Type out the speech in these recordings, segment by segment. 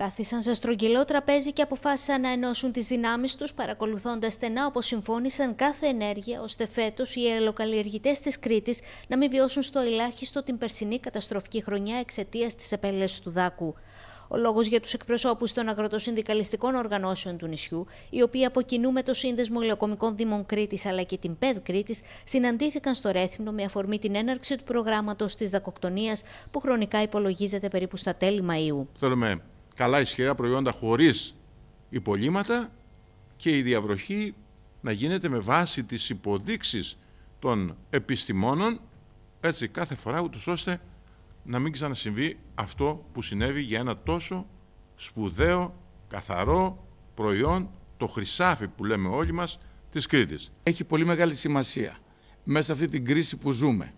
Καθίσαν σε στρογγυλό τραπέζι και αποφάσισαν να ενώσουν τις δυνάμεις τους, παρακολουθώντας στενά όπως συμφώνησαν κάθε ενέργεια, ώστε φέτος οι αεροκαλλιεργητέ της Κρήτης να μην βιώσουν στο ελάχιστο την περσινή καταστροφική χρονιά εξαιτίας της επέλεσης του δάκου. Ο λόγος για τους εκπροσώπους των αγροτοσυνδικαλιστικών οργανώσεων του νησιού, οι οποίοι από κοινού με το Σύνδεσμο Λεοκομικών Δήμων Κρήτης αλλά και την ΠΕΔ Κρήτης, συναντήθηκαν στο Ρέθμνο με αφορμή την έναρξη του προγράμματος της δακοκτονίας που χρονικά υπολογίζεται περίπου στα τέλη Μαου. Θέλουμε καλά ισχυρά προϊόντα χωρίς υπολείμματα και η διαβροχή να γίνεται με βάση τις υποδείξεις των επιστημόνων έτσι κάθε φορά ούτως ώστε να μην ξανασυμβεί αυτό που συνέβη για ένα τόσο σπουδαίο, καθαρό προϊόν, το χρυσάφι που λέμε όλοι μας, της Κρήτης. Έχει πολύ μεγάλη σημασία μέσα αυτή την κρίση που ζούμε,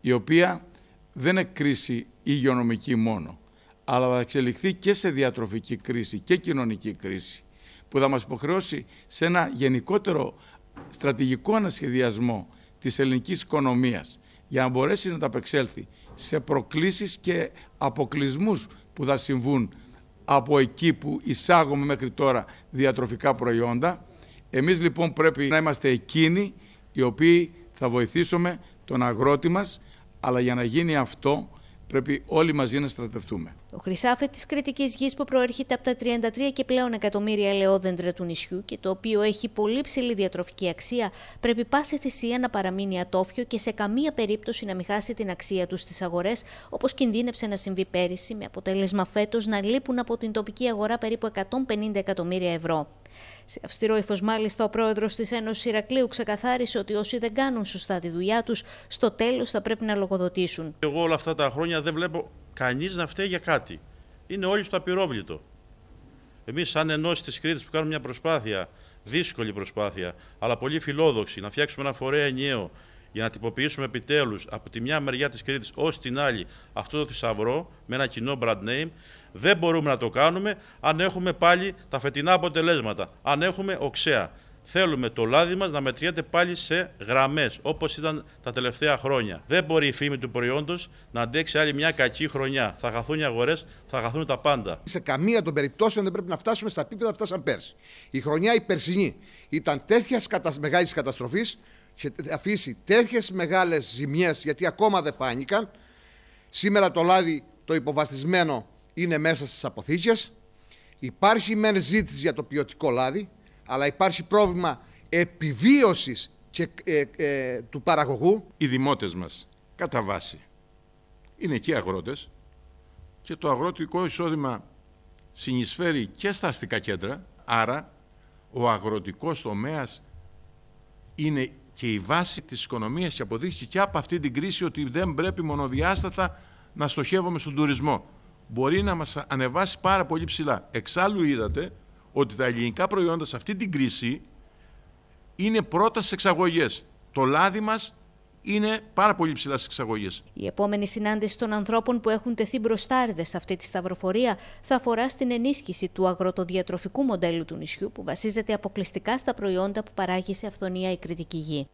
η οποία δεν είναι κρίση υγειονομική μόνο, αλλά θα εξελιχθεί και σε διατροφική κρίση και κοινωνική κρίση που θα μας υποχρεώσει σε ένα γενικότερο στρατηγικό ανασχεδιασμό της ελληνικής οικονομίας για να μπορέσει να ταπεξέλθει σε προκλήσεις και αποκλεισμούς που θα συμβούν από εκεί που εισάγουμε μέχρι τώρα διατροφικά προϊόντα. Εμείς λοιπόν πρέπει να είμαστε εκείνοι οι οποίοι θα βοηθήσουμε τον αγρότη μας, αλλά για να γίνει αυτό πρέπει όλοι μαζί να στρατευτούμε. Ο χρυσάφε τη κριτική γης που προέρχεται από τα 33 και πλέον εκατομμύρια ελαιόδεντρα του νησιού και το οποίο έχει πολύ ψηλή διατροφική αξία, πρέπει πάση θυσία να παραμείνει ατόφιο και σε καμία περίπτωση να μην χάσει την αξία του στις αγορές, όπως κινδύνεψε να συμβεί πέρυσι, με αποτέλεσμα φέτος να λείπουν από την τοπική αγορά περίπου 150 εκατομμύρια ευρώ. Σε αυστηρό ύφος, μάλιστα, ο πρόεδρος της Ένωσης Ηρακλείου ξεκαθάρισε ότι όσοι δεν κάνουν σωστά τη δουλειά τους, στο τέλος θα πρέπει να λογοδοτήσουν. Εγώ όλα αυτά τα χρόνια δεν βλέπω κανείς να φταίει για κάτι. Είναι όλοι στο απειρόβλητο. Εμείς, σαν ενώσει της Κρήτης, που κάνουμε μια προσπάθεια, δύσκολη προσπάθεια, αλλά πολύ φιλόδοξη, να φτιάξουμε ένα φορέα ενιαίο για να τυποποιήσουμε επιτέλους από τη μια μεριά της Κρήτης ως την άλλη αυτό το θησαυρό με ένα κοινό brand name. Δεν μπορούμε να το κάνουμε αν έχουμε πάλι τα φετινά αποτελέσματα, αν έχουμε οξέα. Θέλουμε το λάδι μας να μετριέται πάλι σε γραμμές, όπως ήταν τα τελευταία χρόνια. Δεν μπορεί η φήμη του προϊόντος να αντέξει άλλη μια κακή χρονιά. Θα χαθούν οι αγορές, θα χαθούν τα πάντα. Σε καμία των περιπτώσεων δεν πρέπει να φτάσουμε στα επίπεδα που φτάσαν πέρσι. Η χρονιά η περσινή ήταν τέτοιας κατα... μεγάλης καταστροφής, είχε αφήσει τέτοιες μεγάλες ζημιές, γιατί ακόμα δεν φάνηκαν. Σήμερα το λάδι το υποβαθισμένο είναι μέσα στις αποθήκες. Υπάρχει μεν ζήτηση για το ποιοτικό λάδι, αλλά υπάρχει πρόβλημα επιβίωσης ε, ε, του παραγωγού. Οι δημότες μας, κατά βάση, είναι και αγρότες και το αγροτικό εισόδημα συνεισφέρει και στα αστικά κέντρα, άρα ο αγροτικός τομέας είναι και η βάση της οικονομίας και αποδείχθηκε και από αυτή την κρίση ότι δεν πρέπει μονοδιάστατα να στοχεύουμε στον τουρισμό. Μπορεί να μας ανεβάσει πάρα πολύ ψηλά. Εξάλλου είδατε ότι τα ελληνικά προϊόντα σε αυτή την κρίση είναι πρώτας στι εξαγωγές. Το λάδι μας είναι πάρα πολύ ψηλάς στι εξαγωγές. Η επόμενη συνάντηση των ανθρώπων που έχουν τεθεί μπροστάριδες σε αυτή τη σταυροφορία θα αφορά στην ενίσχυση του αγροτοδιατροφικού μοντέλου του νησιού που βασίζεται αποκλειστικά στα προϊόντα που παράγει σε αυθονία η κριτική γη.